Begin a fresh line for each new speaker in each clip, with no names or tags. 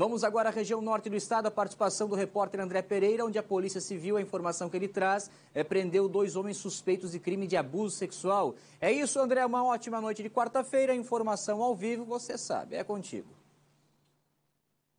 Vamos agora à região norte do estado, a participação do repórter André Pereira, onde a Polícia Civil, a informação que ele traz, é, prendeu dois homens suspeitos de crime de abuso sexual. É isso, André, uma ótima noite de quarta-feira, informação ao vivo, você sabe, é contigo.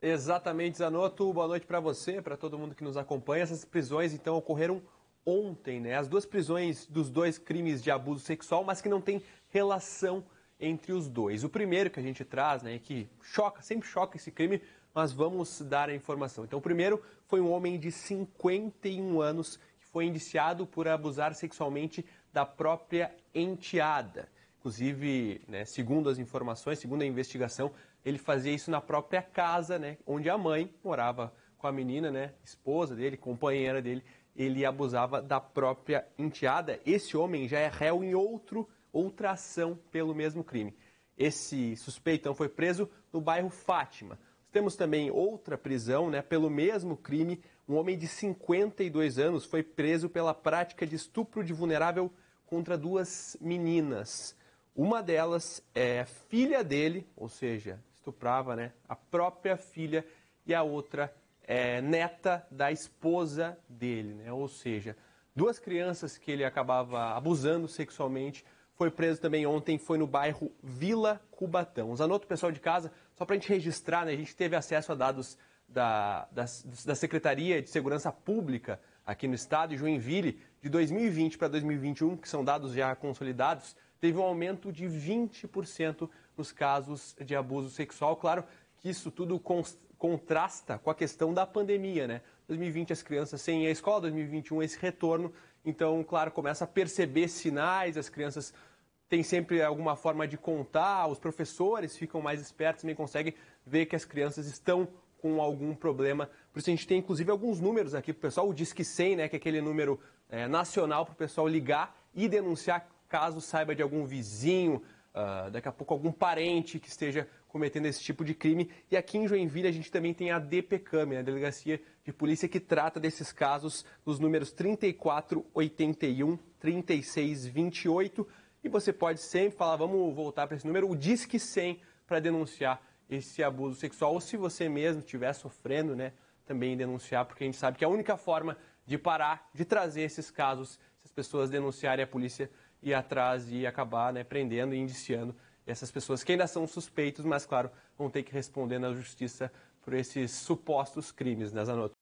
Exatamente, Zanotto, boa noite para você, para todo mundo que nos acompanha. Essas prisões, então, ocorreram ontem, né? As duas prisões dos dois crimes de abuso sexual, mas que não tem relação entre os dois. O primeiro que a gente traz, né, que choca, sempre choca esse crime, mas vamos dar a informação. Então, o primeiro foi um homem de 51 anos que foi indiciado por abusar sexualmente da própria enteada. Inclusive, né, segundo as informações, segundo a investigação, ele fazia isso na própria casa, né, onde a mãe morava com a menina, né, esposa dele, companheira dele, ele abusava da própria enteada. Esse homem já é réu em outro, outra ação pelo mesmo crime. Esse suspeitão então, foi preso no bairro Fátima. Temos também outra prisão, né, pelo mesmo crime, um homem de 52 anos foi preso pela prática de estupro de vulnerável contra duas meninas. Uma delas é filha dele, ou seja, estuprava né, a própria filha, e a outra é neta da esposa dele, né, ou seja, duas crianças que ele acabava abusando sexualmente foi preso também ontem, foi no bairro Vila Cubatão. Os anotos pessoal de casa, só para a gente registrar, né, a gente teve acesso a dados da, da, da Secretaria de Segurança Pública aqui no estado, de Joinville, de 2020 para 2021, que são dados já consolidados, teve um aumento de 20% nos casos de abuso sexual. Claro que isso tudo contrasta com a questão da pandemia, né? 2020 as crianças sem a escola, 2021 esse retorno. Então, claro, começa a perceber sinais, as crianças tem sempre alguma forma de contar, os professores ficam mais espertos, também conseguem ver que as crianças estão com algum problema. Por isso a gente tem inclusive alguns números aqui para o pessoal, o Disque 100, né, que é aquele número é, nacional para o pessoal ligar e denunciar caso saiba de algum vizinho, uh, daqui a pouco algum parente que esteja cometendo esse tipo de crime. E aqui em Joinville a gente também tem a DPCAM, né, a Delegacia de Polícia, que trata desses casos nos números 3481, 3628 e você pode sempre falar, vamos voltar para esse número, o Disque 100, para denunciar esse abuso sexual, ou se você mesmo estiver sofrendo, né, também denunciar, porque a gente sabe que é a única forma de parar, de trazer esses casos, se as pessoas denunciarem a polícia ir atrás e acabar né, prendendo e indiciando essas pessoas que ainda são suspeitos, mas, claro, vão ter que responder na justiça por esses supostos crimes, né, Zanotto?